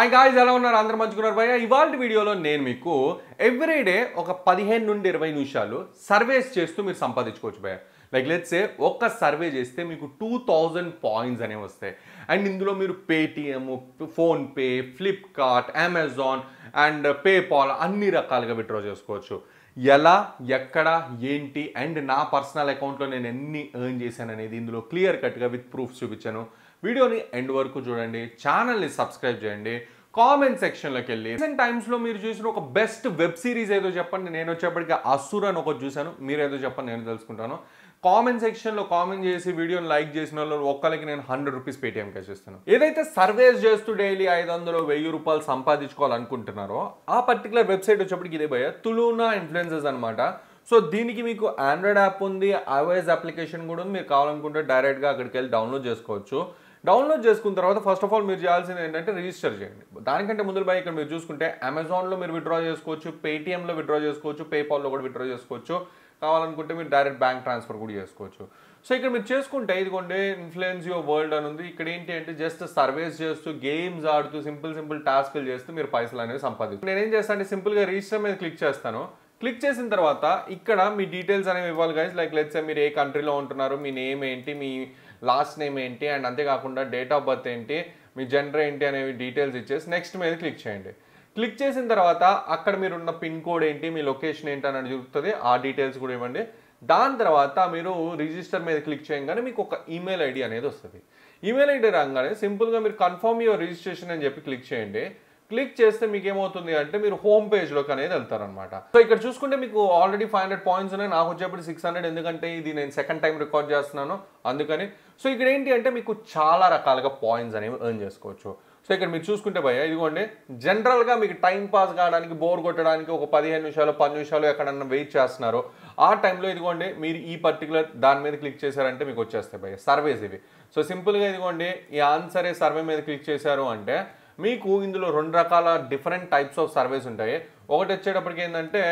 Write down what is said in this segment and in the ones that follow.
ఆ గాయస్ ఎలా ఉన్నారు అందరూ మంచుకున్నారు భయ ఇవాళ వీడియోలో నేను మీకు ఎవ్రీడే ఒక పదిహేను నుండి ఇరవై నిమిషాలు సర్వేస్ చేస్తూ మీరు సంపాదించుకోవచ్చు భయ లైక్ లెట్స్ ఒక్క సర్వే చేస్తే మీకు టూ థౌజండ్ పాయింట్స్ అనేవి వస్తాయి అండ్ ఇందులో మీరు Paytm PhonePe Flipkart Amazon and PayPal అన్ని రకాలుగా విత్డ్రా చేసుకోవచ్చు ఎలా ఎక్కడ ఏంటి అండ్ నా పర్సనల్ అకౌంట్లో నేను ఎన్ని ఎర్న్ చేశాను అనేది ఇందులో క్లియర్ కట్గా విత్ ప్రూఫ్ చూపించాను వీడియోని ఎండ్ వరకు చూడండి ఛానల్ని సబ్స్క్రైబ్ చేయండి కామెంట్ సెక్షన్లోకి వెళ్ళి రీసెంట్ టైమ్స్లో మీరు చూసిన ఒక బెస్ట్ వెబ్ సిరీస్ ఏదో చెప్పండి నేను వచ్చేప్పటికి అసూర్ అని ఒకటి చూశాను మీరు ఏదో చెప్పండి నేను తెలుసుకుంటాను కామెంట్ సెక్షన్లో కామెంట్ చేసి వీడియోని లైక్ చేసిన వాళ్ళు ఒక్కరికి నేను హండ్రెడ్ రూపీస్ పేటిఎం క్యాష్ ఇస్తాను ఏదైతే సర్వేస్ చేస్తూ డైలీ ఐదు వందలు వెయ్యి రూపాయలు సంపాదించుకోవాలనుకుంటున్నారో ఆ పర్టికులర్ వెబ్సైట్ వచ్చేప్పటికి ఇదే భయ తులూనా ఇన్ఫ్లుయెన్సెస్ అనమాట సో దీనికి మీకు ఆండ్రాయిడ్ యాప్ ఉంది ఐఓఎస్ అప్లికేషన్ కూడా ఉంది మీరు కావాలనుకుంటే డైరెక్ట్గా అక్కడికి వెళ్ళి డౌన్లోడ్ చేసుకోవచ్చు డౌన్లోడ్ చేసుకున్న తర్వాత ఫస్ట్ ఆఫ్ ఆల్ మీరు చేయాల్సింది ఏంటంటే రిజిస్టర్ చేయండి దానికంటే ముందు బై ఇక్కడ మీరు చూసుకుంటే అమెజాన్లో మీరు విత్డ్రా చేసుకోవచ్చు పేటీఎంలో విత్డ్రా చేసుకోవచ్చు పేపాల్లో కూడా విత్డ్రా చేసుకోవచ్చు కావాలనుకుంటే మీరు డైరెక్ట్ బ్యాంక్ ట్రాన్స్ఫర్ కూడా చేసుకోవచ్చు సో ఇక్కడ మీరు చేసుకుంటే ఇదిగోండి ఇన్ఫ్లుయెన్స్ యువర్ వరల్డ్ అని ఉంది ఇక్కడ ఏంటి అంటే జస్ట్ సర్వేస్ చేస్తూ గేమ్స్ ఆడుతూ సింపుల్ సింపుల్ టాస్క్లు చేస్తూ మీరు పైసలు అనేవి సంపాదించు నేనేం చేస్తాను అంటే సింపుల్గా రిజిస్టర్ మీద క్లిక్ చేస్తాను క్లిక్ చేసిన తర్వాత ఇక్కడ మీ డీటెయిల్స్ అనేవి ఇవ్వాలి కానీ లైక్ లెట్స్ మీరు ఏ కంట్రీలో ఉంటున్నారు మీ నేమ్ ఏంటి మీ లాస్ట్ నేమ్ ఏంటి అండ్ అంతేకాకుండా డేట్ ఆఫ్ బర్త్ ఏంటి మీ జెండర్ ఏంటి అనేవి డీటెయిల్స్ ఇచ్చేసి నెక్స్ట్ మీద క్లిక్ చేయండి క్లిక్ చేసిన తర్వాత అక్కడ మీరున్న పిన్ కోడ్ ఏంటి మీ లొకేషన్ ఏంటి అని చూపుతుంది ఆ డీటెయిల్స్ కూడా ఇవ్వండి దాని తర్వాత మీరు రిజిస్టర్ మీద క్లిక్ చేయగానే మీకు ఒక ఈమెయిల్ ఐడి అనేది వస్తుంది ఈమెయిల్ ఐడి రాగానే సింపుల్గా మీరు కన్ఫర్మ్ యువర్ రిజిస్ట్రేషన్ అని చెప్పి క్లిక్ చేయండి క్లిక్ చేస్తే మీకు ఏమవుతుంది అంటే మీరు హోమ్ పేజ్లోకి అనేది వెళ్తారనమాట సో ఇక్కడ చూసుకుంటే మీకు ఆల్రెడీ ఫైవ్ హండ్రెడ్ పాయింట్స్ ఉన్నాయి నాకు వచ్చేప్పుడు సిక్స్ హండ్రెడ్ ఎందుకంటే ఇది నేను సెకండ్ టైం రికార్డ్ చేస్తున్నాను అందుకని సో ఇక్కడ ఏంటి అంటే మీకు చాలా రకాలుగా పాయింట్స్ అనేవి ఎర్న్ చేసుకోవచ్చు సో ఇక్కడ మీరు చూసుకుంటే భయ ఇదిగోండి జనరల్గా మీకు టైం పాస్ కావడానికి బోర్ కొట్టడానికి ఒక పదిహేను నిమిషాలు పది నిమిషాలు ఎక్కడన్నా వెయిట్ చేస్తున్నారు ఆ టైంలో ఇదిగోండి మీరు ఈ పర్టికులర్ దాని మీద క్లిక్ చేశారంటే మీకు వచ్చేస్తాయి భయ సర్వేస్ ఇవి సో సింపుల్గా ఇదిగోండి ఈ ఆన్సరే సర్వే మీద క్లిక్ చేశారు అంటే మీకు ఇందులో రెండు రకాల డిఫరెంట్ టైప్స్ ఆఫ్ సర్వేస్ ఉంటాయి ఒకటి వచ్చేటప్పటికి ఏంటంటే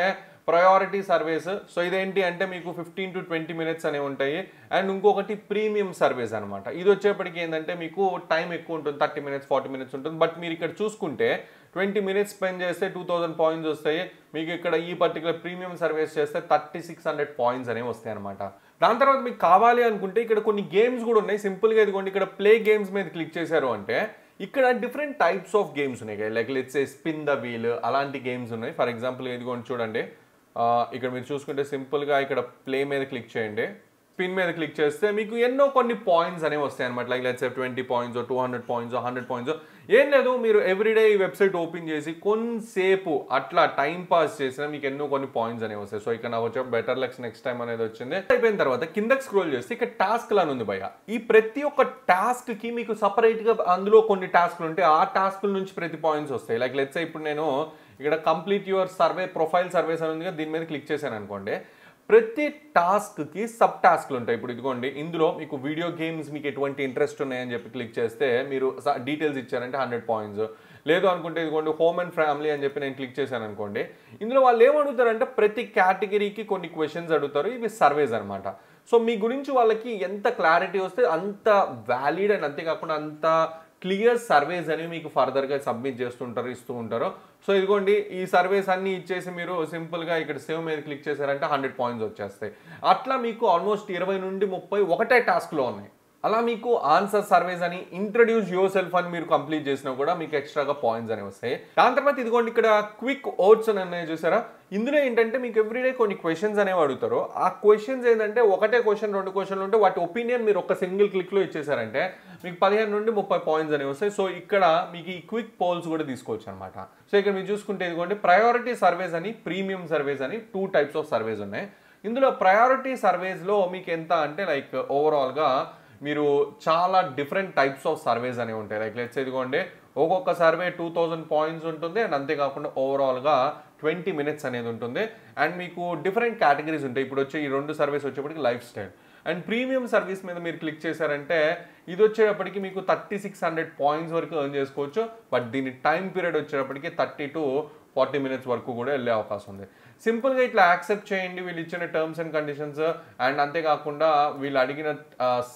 ప్రయారిటీ సర్వేస్ సో ఇదేంటి అంటే మీకు ఫిఫ్టీన్ టు ట్వంటీ మినిట్స్ అనేవి ఉంటాయి అండ్ ఇంకొకటి ప్రీమియం సర్వేస్ అనమాట ఇది వచ్చేప్పటికి ఏంటంటే మీకు టైం ఎక్కువ ఉంటుంది థర్టీ మినిట్స్ ఫార్టీ మినిట్స్ ఉంటుంది బట్ మీరు ఇక్కడ చూసుకుంటే ట్వంటీ మినిట్స్ స్పెండ్ చేస్తే టూ థౌజండ్ పాయింట్స్ వస్తాయి మీకు ఇక్కడ ఈ పర్టికులర్ ప్రీమియం సర్వీస్ చేస్తే థర్టీ సిక్స్ హండ్రెడ్ పాయింట్స్ అనేవి వస్తాయి అనమాట దాని తర్వాత మీకు కావాలి అనుకుంటే ఇక్కడ కొన్ని గేమ్స్ కూడా ఉన్నాయి సింపుల్గా ఇదిగోండి ఇక్కడ ప్లే గేమ్స్ మీద క్లిక్ చేశారు అంటే ఇక్కడ డిఫరెంట్ టైప్స్ ఆఫ్ గేమ్స్ ఉన్నాయి like let's a spin the wheel అలాంటి గేమ్స్ ఉన్నాయి ఫర్ ఎగ్జాంపుల్ ఇదిగోండి చూడండి ఇక్కడ మీరు చూసుకుంటే సింపుల్గా ఇక్కడ ప్లే మీద క్లిక్ చేయండి పిన్ మీద క్లిక్ చేస్తే మీకు ఎన్నో కొన్ని పాయింట్స్ అనేవి వస్తాయి అనమాట like let's twenty points two hundred points hundred points ఏం లేదు మీరు ఎవ్రీడే ఈ వెబ్సైట్ ఓపెన్ చేసి కొంతసేపు అట్లా టైం పాస్ చేసినా మీకు ఎన్నో కొన్ని పాయింట్స్ అనేవి వస్తాయి సో ఇక్కడ నాకు వచ్చే బెటర్ లక్స్ నెక్స్ట్ టైం అనేది వచ్చింది అయిపోయిన తర్వాత కిందకి స్క్రోల్ చేస్తే ఇక్కడ టాస్క్లు అని ఉంది భయ ఈ ప్రతి ఒక్క టాస్క్ కి మీకు సపరేట్ గా అందులో కొన్ని టాస్క్లు ఉంటాయి ఆ టాస్క్ల నుంచి ప్రతి పాయింట్స్ వస్తాయి లైక్ లెట్స్ ఇప్పుడు నేను ఇక్కడ complete your survey profile surveys అని ఉంది దీని మీద క్లిక్ చేశాను అనుకోండి ప్రతి టాస్క్కి సబ్ టాస్క్లు ఉంటాయి ఇప్పుడు ఇదిగోండి ఇందులో మీకు వీడియో గేమ్స్ మీకు ఎటువంటి ఇంట్రెస్ట్ ఉన్నాయని చెప్పి క్లిక్ చేస్తే మీరు డీటెయిల్స్ ఇచ్చారంటే హండ్రెడ్ పాయింట్స్ లేదు అనుకుంటే ఇదిగోండి హోమ్ అండ్ ఫ్యామిలీ అని చెప్పి నేను క్లిక్ చేశాను అనుకోండి ఇందులో వాళ్ళు ఏమడుగుతారంటే ప్రతి కేటగిరీకి కొన్ని క్వశ్చన్స్ అడుగుతారు ఇవి సర్వేస్ అనమాట సో మీ గురించి వాళ్ళకి ఎంత క్లారిటీ వస్తే అంత వ్యాలిడ్ అండ్ అంతేకాకుండా అంత క్లియర్ సర్వేస్ అని మీకు ఫర్దర్గా సబ్మిట్ చేస్తుంటారు ఇస్తూ ఉంటారు సో ఇదిగోండి ఈ సర్వేస్ అన్నీ ఇచ్చేసి మీరు సింపుల్గా ఇక్కడ సేవ్ మీద క్లిక్ చేశారంటే హండ్రెడ్ పాయింట్స్ వచ్చేస్తాయి అట్లా మీకు ఆల్మోస్ట్ ఇరవై నుండి ముప్పై ఒకటే టాస్క్లో ఉన్నాయి అలా మీకు ఆన్సర్ సర్వేస్ అని ఇంట్రడ్యూస్ యువర్ సెల్ఫ్ అని మీరు కంప్లీట్ చేసినా కూడా మీకు ఎక్స్ట్రాగా పాయింట్స్ అనేవి వస్తాయి దాని తర్వాత ఇదిగోండి ఇక్కడ క్విక్ ఓట్స్ అని అనేవి చూసారా ఇందులో ఏంటంటే మీకు ఎవ్రీడే కొన్ని క్వశ్చన్స్ అనేవి అడుగుతారు ఆ క్వశ్చన్స్ ఏంటంటే ఒకటే క్వశ్చన్ రెండు క్వశ్చన్లు ఉంటే వాటి ఒపీనియన్ మీరు ఒక సింగిల్ క్లిక్లో ఇచ్చేసారంటే మీకు పదిహేను నుండి ముప్పై పాయింట్స్ అనేవి వస్తాయి సో ఇక్కడ మీకు ఈ క్విక్ పోల్స్ కూడా తీసుకోవచ్చు అనమాట సో ఇక్కడ మీరు చూసుకుంటే ఇదిగోండి ప్రయారిటీ సర్వేస్ అని ప్రీమియం సర్వేస్ అని టూ టైప్స్ ఆఫ్ సర్వేస్ ఉన్నాయి ఇందులో ప్రయారిటీ సర్వేస్లో మీకు ఎంత అంటే లైక్ ఓవరాల్గా మీరు చాలా డిఫరెంట్ టైప్స్ ఆఫ్ సర్వేస్ అనేవి ఉంటాయి లైక్ లెట్స్ ఇదిగోండి ఒక్కొక్క సర్వే టూ థౌజండ్ పాయింట్స్ ఉంటుంది అండ్ అంతేకాకుండా ఓవరాల్గా ట్వంటీ మినిట్స్ అనేది ఉంటుంది అండ్ మీకు డిఫరెంట్ కేటగిరీస్ ఉంటాయి ఇప్పుడు వచ్చే ఈ రెండు సర్వీస్ వచ్చేప్పటికి lifestyle and premium service మీద మీరు క్లిక్ చేశారంటే ఇది వచ్చేటప్పటికి మీకు థర్టీ సిక్స్ హండ్రెడ్ పాయింట్స్ వరకు ఎర్న్ చేసుకోవచ్చు బట్ దీని టైం పీరియడ్ వచ్చేటప్పటికి థర్టీ టు ఫార్టీ మినిట్స్ వరకు కూడా వెళ్ళే అవకాశం ఉంది సింపుల్గా ఇట్లా యాక్సెప్ట్ చేయండి వీళ్ళు ఇచ్చిన టర్మ్స్ అండ్ కండిషన్స్ అండ్ అంతేకాకుండా వీళ్ళు అడిగిన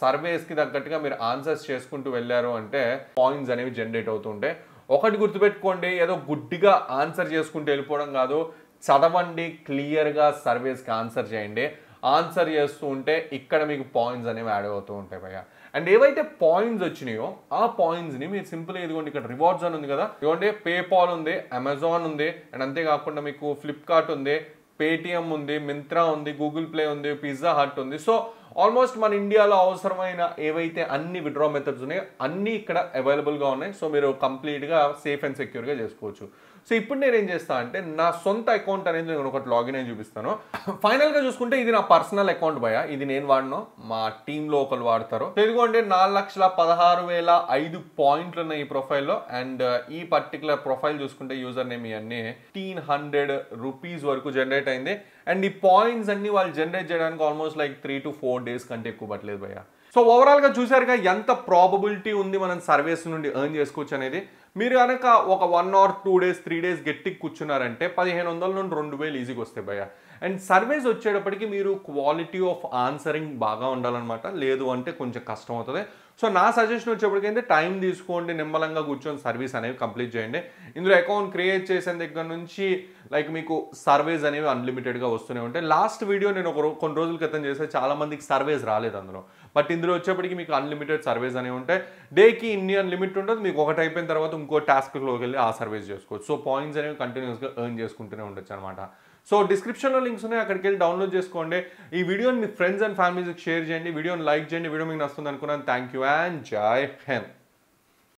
సర్వేస్కి తగ్గట్టుగా మీరు ఆన్సర్స్ చేసుకుంటూ వెళ్ళారు అంటే పాయింట్స్ అనేవి జనరేట్ అవుతుంటాయి ఒకటి గుర్తుపెట్టుకోండి ఏదో గుడ్డిగా ఆన్సర్ చేసుకుంటూ వెళ్ళిపోవడం కాదు చదవండి క్లియర్గా సర్వేస్కి ఆన్సర్ చేయండి ఆన్సర్ చేస్తూ ఉంటే ఇక్కడ మీకు పాయింట్స్ అనేవి యాడ్ అవుతూ ఉంటాయి భయ్య అండ్ ఏవైతే పాయింట్స్ వచ్చినాయో ఆ పాయింట్స్ని మీరు సింపుల్ ఇదిగోండి ఇక్కడ రివార్డ్స్ అని ఉంది కదా ఇదిగోండి పేపాల్ ఉంది అమెజాన్ ఉంది అండ్ అంతేకాకుండా మీకు ఫ్లిప్కార్ట్ ఉంది పేటిఎం ఉంది మింత్రా ఉంది గూగుల్ ప్లే ఉంది పిజ్జా హట్ ఉంది సో ఆల్మోస్ట్ మన ఇండియాలో అవసరమైన ఏవైతే అన్ని విడ్రా మెథడ్స్ ఉన్నాయో అన్నీ ఇక్కడ అవైలబుల్గా ఉన్నాయి సో మీరు కంప్లీట్గా సేఫ్ అండ్ సెక్యూర్గా చేసుకోవచ్చు సో ఇప్పుడు నేను ఏం చేస్తాను అంటే నా సొంత అకౌంట్ అనేది నేను ఒకటి లాగిన్ అయ్యి చూపిస్తాను ఫైనల్గా చూసుకుంటే ఇది నా పర్సనల్ అకౌంట్ భయ ఇది నేను వాడను మా టీంలో ఒకరు వాడతారు తెలుగు అంటే నాలుగు లక్షల పదహారు వేల ఐదు పాయింట్లు ఉన్నాయి ఈ ప్రొఫైల్లో అండ్ ఈ పర్టికులర్ ప్రొఫైల్ చూసుకుంటే యూజర్ నేమ్ ఇవన్నీ టీన్ హండ్రెడ్ రూపీస్ వరకు జనరేట్ అయింది అండ్ ఈ పాయింట్స్ అన్ని వాళ్ళు జనరేట్ చేయడానికి almost like three to four days కంటే ఎక్కువ పట్టలేదు భయ్య సో ఓవరాల్గా చూసారుగా ఎంత ప్రాబబిలిటీ ఉంది మనం సర్వీస్ నుండి ఎర్న్ చేసుకోవచ్చు అనేది మీరు కనుక ఒక one or two days three days గట్టి కూర్చున్నారంటే పదిహేను వందల నుండి రెండు వేలు ఈజీగా వస్తాయి భయ్య అండ్ సర్వేస్ వచ్చేటప్పటికి మీరు క్వాలిటీ ఆఫ్ ఆన్సరింగ్ బాగా ఉండాలన్నమాట లేదు అంటే కొంచెం కష్టం అవుతుంది సో నా సజెషన్ వచ్చేప్పటికైతే టైం తీసుకోండి నిమ్మలంగా కూర్చొని సర్వీస్ అనేవి కంప్లీట్ చేయండి ఇందులో అకౌంట్ క్రియేట్ చేసిన దగ్గర నుంచి లైక్ మీకు సర్వేస్ అనేవి అన్లిమిటెడ్గా వస్తూనే ఉంటాయి లాస్ట్ వీడియో నేను ఒక కొన్ని రోజుల క్రితం చేస్తే చాలామందికి సర్వేస్ రాలేదు అందులో బట్ ఇందులో వచ్చేప్పటికి మీకు అన్లిమిటెడ్ సర్వేస్ అనేవి ఉంటాయి డేకి ఇన్ని అన్లిమిట్ ఉంటుంది మీకు ఒకటి అయిపోయిన తర్వాత ఇంకో టాస్క్లోకి వెళ్ళి ఆ సర్వీస్ చేసుకోవచ్చు సో పాయింట్స్ అనేవి కంటిన్యూస్గా ఎర్న్ చేసుకుంటూనే ఉండొచ్చు అనమాట సో డిస్క్రిప్షన్లో లింక్స్ ఉన్నాయి అక్కడికి వెళ్ళి డౌన్లోడ్ చేసుకోండి ఈ వీడియోని మీ ఫ్రెండ్స్ అండ్ ఫ్యామిలీస్కి షేర్ చేయండి వీడియోని లైక్ చేయండి వీడియో మీకు నచ్చుతుంది అనుకున్నాను థ్యాంక్ యూ అండ్ జై హింద్